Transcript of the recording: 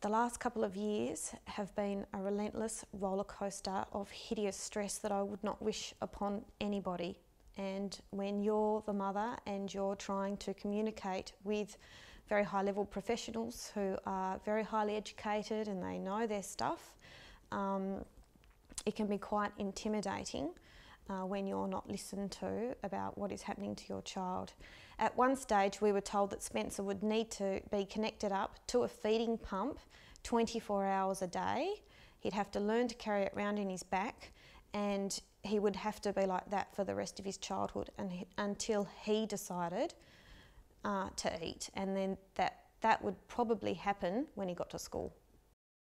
The last couple of years have been a relentless rollercoaster of hideous stress that I would not wish upon anybody. And when you're the mother and you're trying to communicate with very high level professionals who are very highly educated and they know their stuff, um, it can be quite intimidating uh, when you're not listened to about what is happening to your child. At one stage, we were told that Spencer would need to be connected up to a feeding pump 24 hours a day. He'd have to learn to carry it around in his back, and he would have to be like that for the rest of his childhood he, until he decided uh, to eat. And then that, that would probably happen when he got to school.